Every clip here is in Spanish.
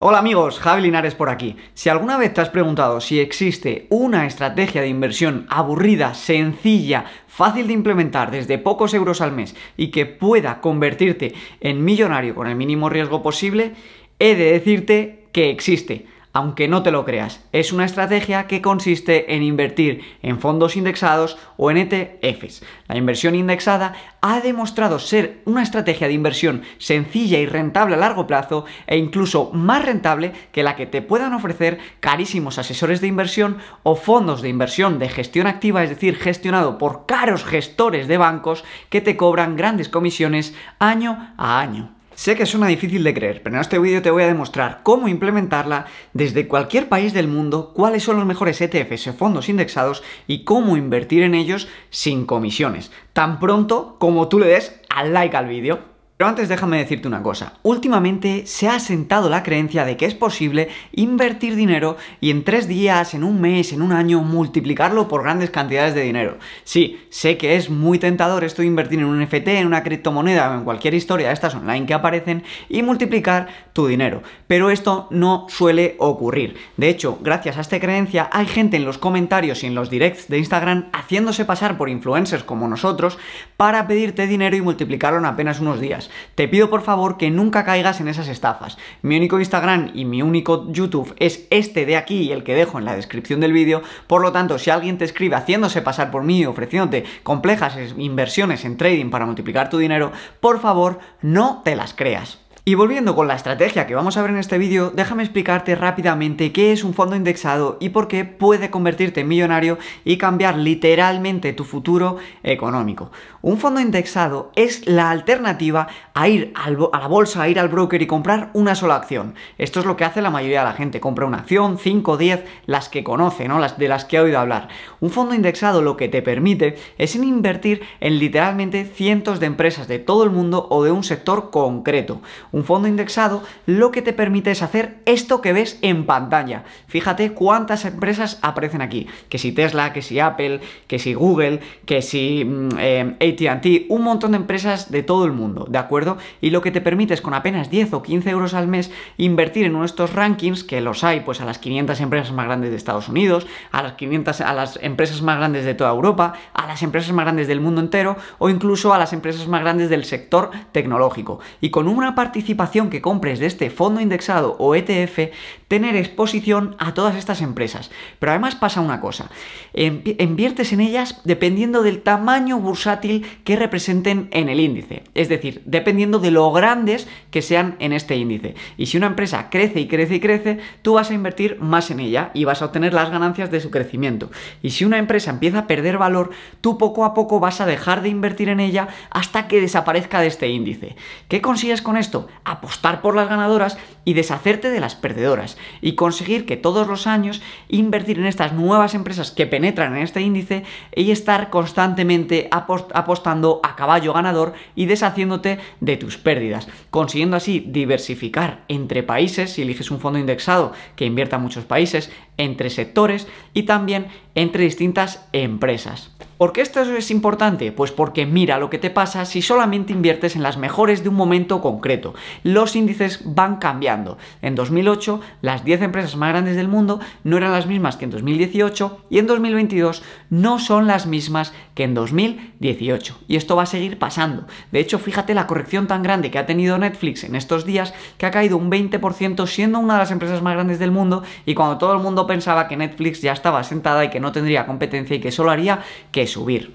Hola amigos, Javi Linares por aquí. Si alguna vez te has preguntado si existe una estrategia de inversión aburrida, sencilla, fácil de implementar desde pocos euros al mes y que pueda convertirte en millonario con el mínimo riesgo posible, he de decirte que existe aunque no te lo creas. Es una estrategia que consiste en invertir en fondos indexados o en ETFs. La inversión indexada ha demostrado ser una estrategia de inversión sencilla y rentable a largo plazo e incluso más rentable que la que te puedan ofrecer carísimos asesores de inversión o fondos de inversión de gestión activa, es decir, gestionado por caros gestores de bancos que te cobran grandes comisiones año a año. Sé que suena difícil de creer, pero en este vídeo te voy a demostrar cómo implementarla desde cualquier país del mundo, cuáles son los mejores ETFs fondos indexados y cómo invertir en ellos sin comisiones, tan pronto como tú le des al like al vídeo. Pero antes déjame decirte una cosa. Últimamente se ha asentado la creencia de que es posible invertir dinero y en tres días, en un mes, en un año, multiplicarlo por grandes cantidades de dinero. Sí, sé que es muy tentador esto de invertir en un NFT, en una criptomoneda o en cualquier historia de estas online que aparecen y multiplicar tu dinero. Pero esto no suele ocurrir. De hecho, gracias a esta creencia hay gente en los comentarios y en los directs de Instagram haciéndose pasar por influencers como nosotros para pedirte dinero y multiplicarlo en apenas unos días. Te pido por favor que nunca caigas en esas estafas. Mi único Instagram y mi único YouTube es este de aquí, y el que dejo en la descripción del vídeo. Por lo tanto, si alguien te escribe haciéndose pasar por mí, y ofreciéndote complejas inversiones en trading para multiplicar tu dinero, por favor no te las creas. Y volviendo con la estrategia que vamos a ver en este vídeo, déjame explicarte rápidamente qué es un fondo indexado y por qué puede convertirte en millonario y cambiar literalmente tu futuro económico. Un fondo indexado es la alternativa a ir a la bolsa, a ir al broker y comprar una sola acción. Esto es lo que hace la mayoría de la gente, compra una acción, 5, o 10, las que conoce, ¿no? las de las que ha oído hablar. Un fondo indexado lo que te permite es invertir en literalmente cientos de empresas de todo el mundo o de un sector concreto fondo indexado lo que te permite es hacer esto que ves en pantalla. Fíjate cuántas empresas aparecen aquí. Que si Tesla, que si Apple, que si Google, que si mm, eh, ATT, un montón de empresas de todo el mundo, ¿de acuerdo? Y lo que te permite es con apenas 10 o 15 euros al mes invertir en nuestros rankings, que los hay pues a las 500 empresas más grandes de Estados Unidos, a las 500, a las empresas más grandes de toda Europa, a las empresas más grandes del mundo entero o incluso a las empresas más grandes del sector tecnológico. Y con una parte participación que compres de este fondo indexado o ETF, tener exposición a todas estas empresas. Pero además pasa una cosa, inviertes en ellas dependiendo del tamaño bursátil que representen en el índice, es decir, dependiendo de lo grandes que sean en este índice. Y si una empresa crece y crece y crece, tú vas a invertir más en ella y vas a obtener las ganancias de su crecimiento. Y si una empresa empieza a perder valor, tú poco a poco vas a dejar de invertir en ella hasta que desaparezca de este índice. ¿Qué consigues con esto? apostar por las ganadoras y deshacerte de las perdedoras y conseguir que todos los años invertir en estas nuevas empresas que penetran en este índice y estar constantemente apostando a caballo ganador y deshaciéndote de tus pérdidas, consiguiendo así diversificar entre países si eliges un fondo indexado que invierta en muchos países, entre sectores y también entre distintas empresas. ¿Por qué esto es importante? Pues porque mira lo que te pasa si solamente inviertes en las mejores de un momento concreto. Los índices van cambiando. En 2008 las 10 empresas más grandes del mundo no eran las mismas que en 2018 y en 2022 no son las mismas que en 2018. Y esto va a seguir pasando. De hecho, fíjate la corrección tan grande que ha tenido Netflix en estos días que ha caído un 20% siendo una de las empresas más grandes del mundo y cuando todo el mundo pensaba que Netflix ya estaba sentada y que no tendría competencia y que solo haría que subir.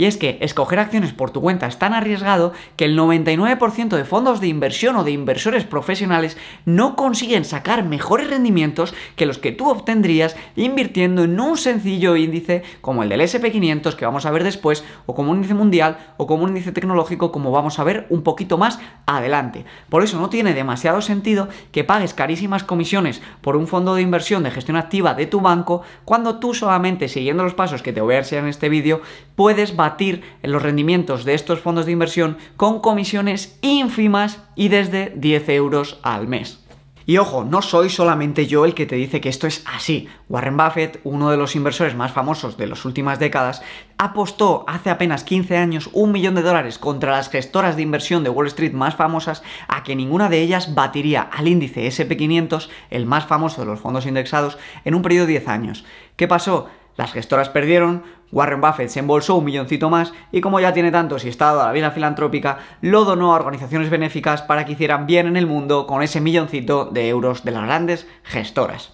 Y es que escoger acciones por tu cuenta es tan arriesgado que el 99% de fondos de inversión o de inversores profesionales no consiguen sacar mejores rendimientos que los que tú obtendrías invirtiendo en un sencillo índice como el del SP500 que vamos a ver después, o como un índice mundial, o como un índice tecnológico como vamos a ver un poquito más adelante. Por eso no tiene demasiado sentido que pagues carísimas comisiones por un fondo de inversión de gestión activa de tu banco cuando tú solamente siguiendo los pasos que te voy a enseñar en este vídeo puedes en los rendimientos de estos fondos de inversión con comisiones ínfimas y desde 10 euros al mes. Y ojo, no soy solamente yo el que te dice que esto es así. Warren Buffett, uno de los inversores más famosos de las últimas décadas, apostó hace apenas 15 años un millón de dólares contra las gestoras de inversión de Wall Street más famosas a que ninguna de ellas batiría al índice SP500, el más famoso de los fondos indexados, en un periodo de 10 años. ¿Qué pasó? Las gestoras perdieron, Warren Buffett se embolsó un milloncito más y como ya tiene tantos y está dado a la vida filantrópica, lo donó a organizaciones benéficas para que hicieran bien en el mundo con ese milloncito de euros de las grandes gestoras.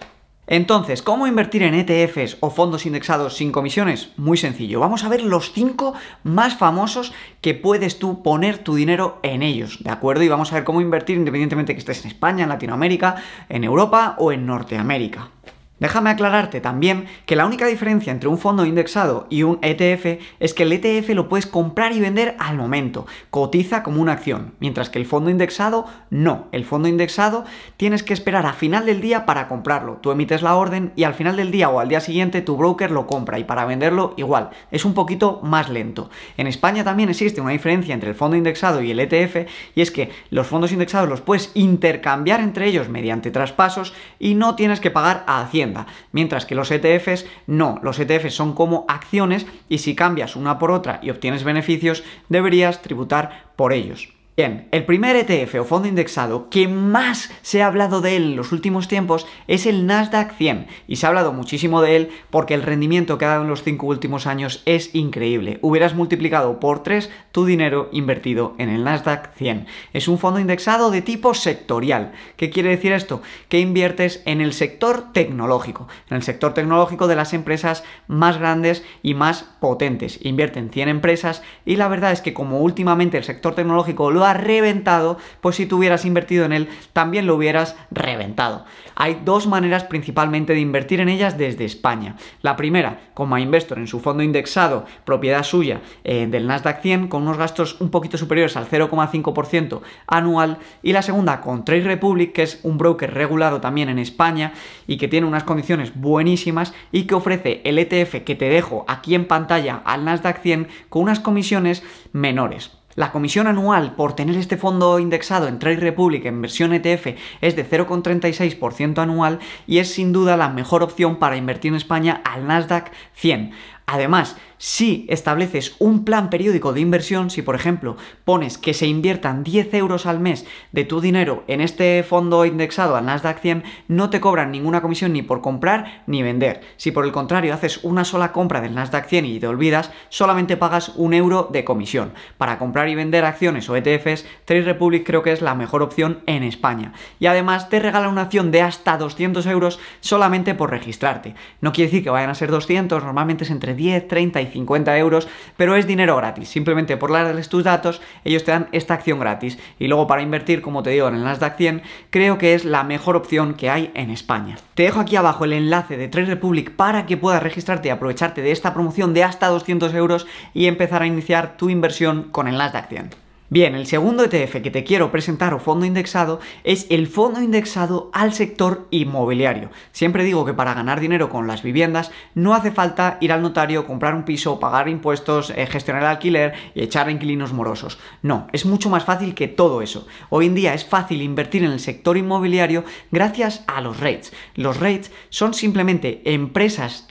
Entonces, ¿cómo invertir en ETFs o fondos indexados sin comisiones? Muy sencillo, vamos a ver los 5 más famosos que puedes tú poner tu dinero en ellos, ¿de acuerdo? Y vamos a ver cómo invertir independientemente que estés en España, en Latinoamérica, en Europa o en Norteamérica. Déjame aclararte también que la única diferencia entre un fondo indexado y un ETF es que el ETF lo puedes comprar y vender al momento, cotiza como una acción, mientras que el fondo indexado no. El fondo indexado tienes que esperar a final del día para comprarlo. Tú emites la orden y al final del día o al día siguiente tu broker lo compra y para venderlo igual, es un poquito más lento. En España también existe una diferencia entre el fondo indexado y el ETF y es que los fondos indexados los puedes intercambiar entre ellos mediante traspasos y no tienes que pagar a 100 mientras que los ETFs no, los ETFs son como acciones y si cambias una por otra y obtienes beneficios, deberías tributar por ellos. Bien, el primer ETF o fondo indexado que más se ha hablado de él en los últimos tiempos es el Nasdaq 100 y se ha hablado muchísimo de él porque el rendimiento que ha dado en los cinco últimos años es increíble. Hubieras multiplicado por 3 tu dinero invertido en el Nasdaq 100. Es un fondo indexado de tipo sectorial. ¿Qué quiere decir esto? Que inviertes en el sector tecnológico, en el sector tecnológico de las empresas más grandes y más potentes. invierte en 100 empresas y la verdad es que como últimamente el sector tecnológico lo reventado, pues si tú hubieras invertido en él, también lo hubieras reventado. Hay dos maneras principalmente de invertir en ellas desde España. La primera, con investor en su fondo indexado, propiedad suya eh, del Nasdaq 100, con unos gastos un poquito superiores al 0,5% anual. Y la segunda, con Trade Republic, que es un broker regulado también en España y que tiene unas condiciones buenísimas y que ofrece el ETF que te dejo aquí en pantalla al Nasdaq 100 con unas comisiones menores. La comisión anual por tener este fondo indexado en Trade Republic en versión ETF es de 0,36% anual y es sin duda la mejor opción para invertir en España al Nasdaq 100. Además, si estableces un plan periódico de inversión, si por ejemplo pones que se inviertan 10 euros al mes de tu dinero en este fondo indexado al Nasdaq 100, no te cobran ninguna comisión ni por comprar ni vender. Si por el contrario haces una sola compra del Nasdaq 100 y te olvidas, solamente pagas un euro de comisión. Para comprar y vender acciones o ETFs, Trade Republic creo que es la mejor opción en España. Y además te regala una acción de hasta 200 euros solamente por registrarte. No quiere decir que vayan a ser 200, normalmente es entre 10, 30 y 50 euros, pero es dinero gratis. Simplemente por darles tus datos, ellos te dan esta acción gratis. Y luego para invertir, como te digo, en el Nasdaq 100, creo que es la mejor opción que hay en España. Te dejo aquí abajo el enlace de Trade Republic para que puedas registrarte y aprovecharte de esta promoción de hasta 200 euros y empezar a iniciar tu inversión con el Nasdaq 100. Bien, el segundo ETF que te quiero presentar o fondo indexado es el fondo indexado al sector inmobiliario. Siempre digo que para ganar dinero con las viviendas no hace falta ir al notario, comprar un piso, pagar impuestos, eh, gestionar el alquiler y echar inquilinos morosos. No, es mucho más fácil que todo eso. Hoy en día es fácil invertir en el sector inmobiliario gracias a los rates. Los rates son simplemente empresas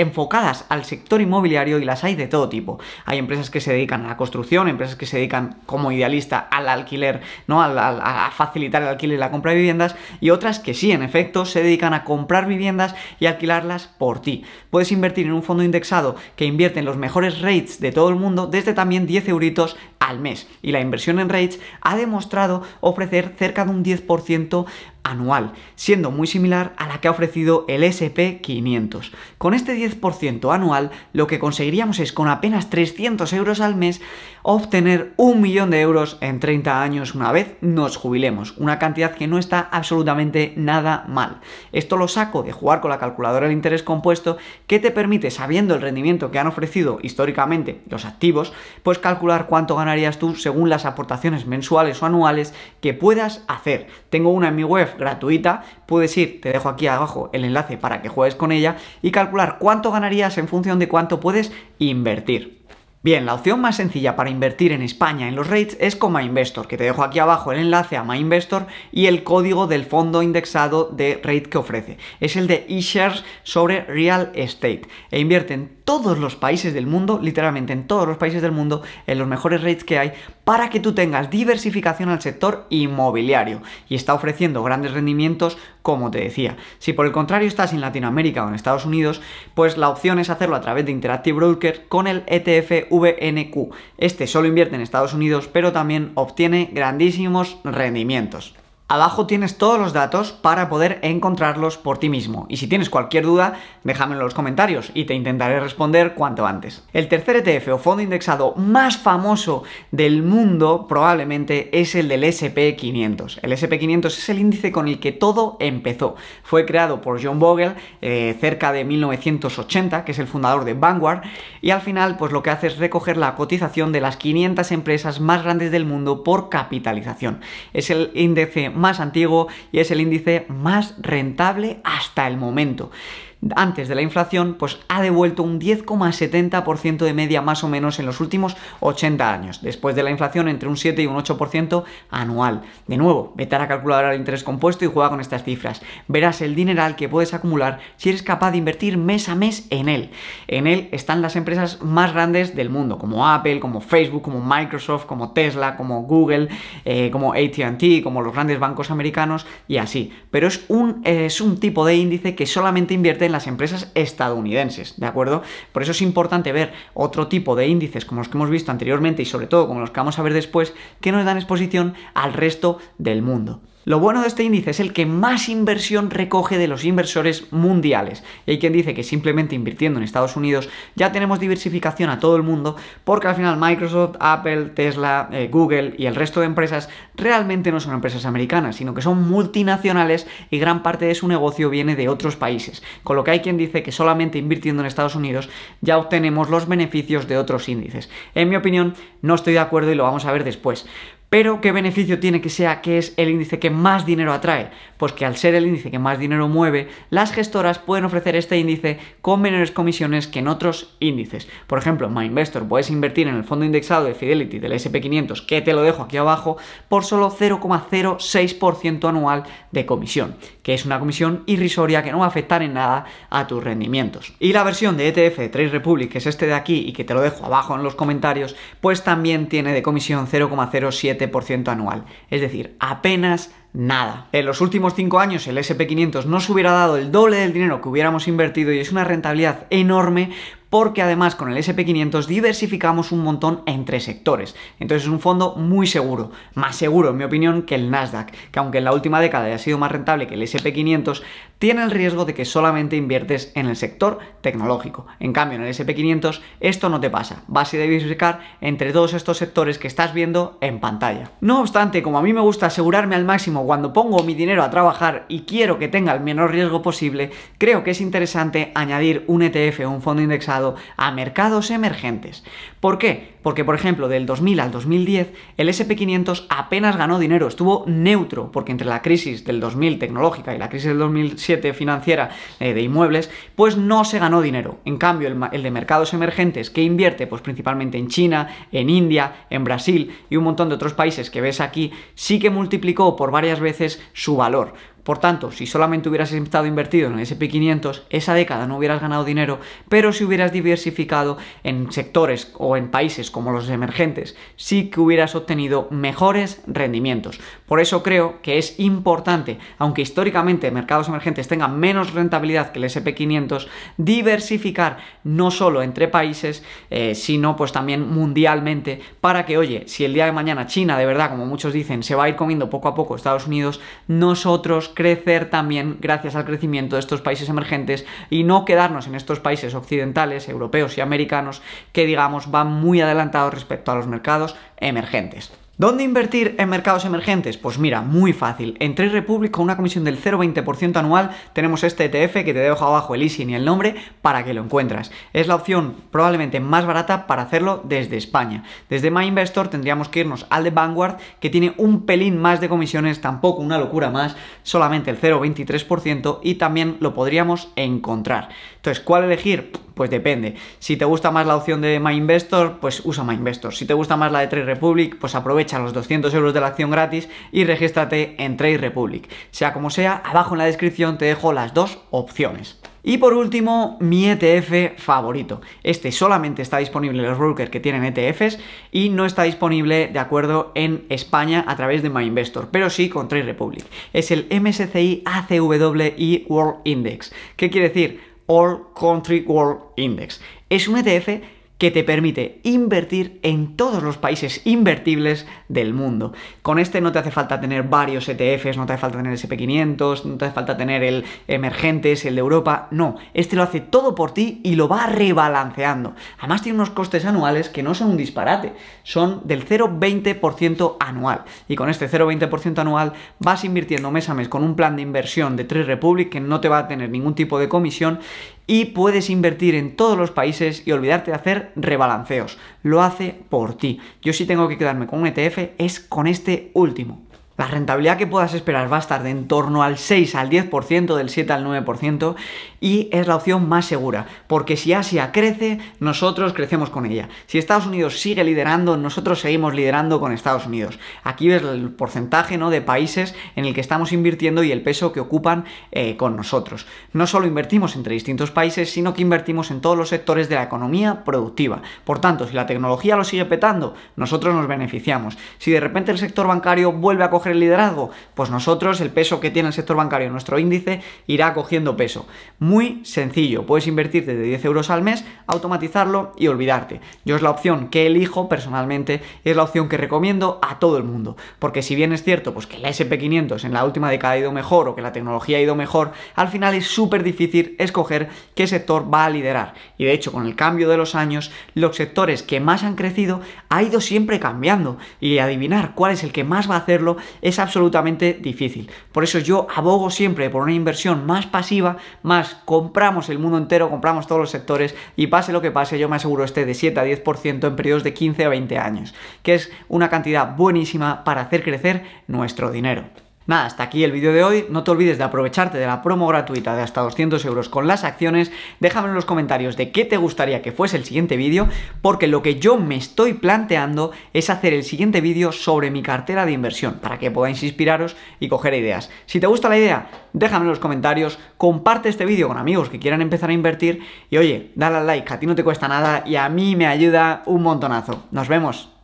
enfocadas al sector inmobiliario y las hay de todo tipo. Hay empresas que se dedican a la construcción, empresas que se dedican como idealista al alquiler, ¿no? A, facilitar el alquiler y la compra de viviendas y otras que sí, en efecto, se dedican a comprar viviendas y alquilarlas por ti. Puedes invertir en un fondo indexado que invierte en los mejores rates de todo el mundo desde también 10 euritos al mes. Y la inversión en rates ha demostrado ofrecer cerca de un 10% anual, siendo muy similar a la que ha ofrecido el SP500. Con este 10% anual, lo que conseguiríamos es con apenas 300 euros al mes obtener un millón de euros en 30 años una vez nos jubilemos, una cantidad que no está absolutamente nada mal. Esto lo saco de jugar con la calculadora del interés compuesto que te permite, sabiendo el rendimiento que han ofrecido históricamente los activos, pues calcular cuánto ganarías tú según las aportaciones mensuales o anuales que puedas hacer. Tengo una en mi web gratuita, puedes ir, te dejo aquí abajo el enlace para que juegues con ella y calcular cuánto ganarías en función de cuánto puedes invertir. Bien, la opción más sencilla para invertir en España en los rates es con MyInvestor, que te dejo aquí abajo el enlace a MyInvestor y el código del fondo indexado de rate que ofrece. Es el de eShares sobre Real Estate e invierte en todos los países del mundo, literalmente en todos los países del mundo, en los mejores rates que hay para que tú tengas diversificación al sector inmobiliario y está ofreciendo grandes rendimientos como te decía. Si por el contrario estás en Latinoamérica o en Estados Unidos, pues la opción es hacerlo a través de Interactive Broker con el ETF VNQ. Este solo invierte en Estados Unidos, pero también obtiene grandísimos rendimientos. Abajo tienes todos los datos para poder encontrarlos por ti mismo. Y si tienes cualquier duda, déjamelo en los comentarios y te intentaré responder cuanto antes. El tercer ETF o fondo indexado más famoso del mundo probablemente es el del SP500. El SP500 es el índice con el que todo empezó. Fue creado por John Bogle eh, cerca de 1980, que es el fundador de Vanguard, y al final pues lo que hace es recoger la cotización de las 500 empresas más grandes del mundo por capitalización. Es el índice más antiguo y es el índice más rentable hasta el momento antes de la inflación, pues ha devuelto un 10,70% de media más o menos en los últimos 80 años, después de la inflación entre un 7 y un 8% anual. De nuevo, vete a calcular calculadora interés compuesto y juega con estas cifras. Verás el dineral que puedes acumular si eres capaz de invertir mes a mes en él. En él están las empresas más grandes del mundo, como Apple, como Facebook, como Microsoft, como Tesla, como Google, eh, como ATT, como los grandes bancos americanos y así. Pero es un, eh, es un tipo de índice que solamente invierte en las empresas estadounidenses, ¿de acuerdo? Por eso es importante ver otro tipo de índices como los que hemos visto anteriormente y sobre todo como los que vamos a ver después, que nos dan exposición al resto del mundo. Lo bueno de este índice es el que más inversión recoge de los inversores mundiales. Y hay quien dice que simplemente invirtiendo en Estados Unidos ya tenemos diversificación a todo el mundo, porque al final Microsoft, Apple, Tesla, eh, Google y el resto de empresas realmente no son empresas americanas, sino que son multinacionales y gran parte de su negocio viene de otros países. Con lo que hay quien dice que solamente invirtiendo en Estados Unidos ya obtenemos los beneficios de otros índices. En mi opinión, no estoy de acuerdo y lo vamos a ver después. Pero ¿qué beneficio tiene que sea que es el índice que más dinero atrae? Pues que al ser el índice que más dinero mueve, las gestoras pueden ofrecer este índice con menores comisiones que en otros índices. Por ejemplo, en MyInvestor puedes invertir en el fondo indexado de Fidelity del SP500, que te lo dejo aquí abajo, por solo 0,06% anual de comisión, que es una comisión irrisoria que no va a afectar en nada a tus rendimientos. Y la versión de ETF de Trade Republic, que es este de aquí y que te lo dejo abajo en los comentarios, pues también tiene de comisión 0,07 7% anual. Es decir, apenas nada. En los últimos 5 años el SP500 se hubiera dado el doble del dinero que hubiéramos invertido y es una rentabilidad enorme porque además con el SP500 diversificamos un montón entre sectores. Entonces es un fondo muy seguro, más seguro en mi opinión que el Nasdaq, que aunque en la última década haya sido más rentable que el SP500, tiene el riesgo de que solamente inviertes en el sector tecnológico. En cambio, en el SP500 esto no te pasa, vas a diversificar entre todos estos sectores que estás viendo en pantalla. No obstante, como a mí me gusta asegurarme al máximo cuando pongo mi dinero a trabajar y quiero que tenga el menor riesgo posible, creo que es interesante añadir un ETF o un fondo indexado a mercados emergentes. ¿Por qué? Porque, por ejemplo, del 2000 al 2010, el SP500 apenas ganó dinero, estuvo neutro, porque entre la crisis del 2000 tecnológica y la crisis del 2007 financiera eh, de inmuebles, pues no se ganó dinero. En cambio, el, el de mercados emergentes, que invierte? Pues principalmente en China, en India, en Brasil y un montón de otros países que ves aquí, sí que multiplicó por varias veces su valor. Por tanto, si solamente hubieras estado invertido en el SP500, esa década no hubieras ganado dinero, pero si hubieras diversificado en sectores o en países como los emergentes, sí que hubieras obtenido mejores rendimientos. Por eso creo que es importante, aunque históricamente mercados emergentes tengan menos rentabilidad que el SP500, diversificar no solo entre países, eh, sino pues también mundialmente, para que, oye, si el día de mañana China, de verdad, como muchos dicen, se va a ir comiendo poco a poco Estados Unidos, nosotros crecer también gracias al crecimiento de estos países emergentes y no quedarnos en estos países occidentales, europeos y americanos que digamos van muy adelantados respecto a los mercados emergentes. ¿Dónde invertir en mercados emergentes? Pues mira, muy fácil. En Trade Republic con una comisión del 0,20% anual tenemos este ETF que te dejo abajo el ISIN y el nombre para que lo encuentras. Es la opción probablemente más barata para hacerlo desde España. Desde MyInvestor tendríamos que irnos al de Vanguard que tiene un pelín más de comisiones, tampoco una locura más, solamente el 0,23% y también lo podríamos encontrar. Entonces, ¿cuál elegir? Pues depende. Si te gusta más la opción de MyInvestor, pues usa MyInvestor. Si te gusta más la de Trade Republic, pues aprovecha echa los 200 euros de la acción gratis y regístrate en Trade Republic. Sea como sea, abajo en la descripción te dejo las dos opciones. Y por último, mi ETF favorito. Este solamente está disponible en los brokers que tienen ETFs y no está disponible de acuerdo en España a través de MyInvestor, pero sí con Trade Republic. Es el MSCI ACWI World Index. ¿Qué quiere decir? All Country World Index. Es un ETF que te permite invertir en todos los países invertibles del mundo. Con este no te hace falta tener varios ETFs, no te hace falta tener el SP500, no te hace falta tener el emergentes, el de Europa, no, este lo hace todo por ti y lo va rebalanceando. Además tiene unos costes anuales que no son un disparate, son del 0,20% anual. Y con este 0,20% anual vas invirtiendo mes a mes con un plan de inversión de tres Republic que no te va a tener ningún tipo de comisión y puedes invertir en todos los países y olvidarte de hacer rebalanceos. Lo hace por ti. Yo si tengo que quedarme con un ETF es con este último. La rentabilidad que puedas esperar va a estar de en torno al 6 al 10%, del 7 al 9%, y es la opción más segura, porque si Asia crece, nosotros crecemos con ella. Si Estados Unidos sigue liderando, nosotros seguimos liderando con Estados Unidos. Aquí ves el porcentaje ¿no? de países en el que estamos invirtiendo y el peso que ocupan eh, con nosotros. No solo invertimos entre distintos países, sino que invertimos en todos los sectores de la economía productiva. Por tanto, si la tecnología lo sigue petando, nosotros nos beneficiamos. Si de repente el sector bancario vuelve a coger el liderazgo? Pues nosotros, el peso que tiene el sector bancario en nuestro índice, irá cogiendo peso. Muy sencillo, puedes invertirte de 10 euros al mes, automatizarlo y olvidarte. Yo es la opción que elijo personalmente, es la opción que recomiendo a todo el mundo. Porque si bien es cierto pues, que la SP500 en la última década ha ido mejor o que la tecnología ha ido mejor, al final es súper difícil escoger qué sector va a liderar. Y de hecho, con el cambio de los años, los sectores que más han crecido ha ido siempre cambiando. Y adivinar cuál es el que más va a hacerlo es absolutamente difícil. Por eso yo abogo siempre por una inversión más pasiva, más compramos el mundo entero, compramos todos los sectores y pase lo que pase, yo me aseguro este de 7 a 10% en periodos de 15 a 20 años, que es una cantidad buenísima para hacer crecer nuestro dinero. Nada, hasta aquí el vídeo de hoy. No te olvides de aprovecharte de la promo gratuita de hasta 200 euros con las acciones. Déjame en los comentarios de qué te gustaría que fuese el siguiente vídeo, porque lo que yo me estoy planteando es hacer el siguiente vídeo sobre mi cartera de inversión, para que podáis inspiraros y coger ideas. Si te gusta la idea, déjame en los comentarios, comparte este vídeo con amigos que quieran empezar a invertir y oye, dale al like, a ti no te cuesta nada y a mí me ayuda un montonazo. Nos vemos.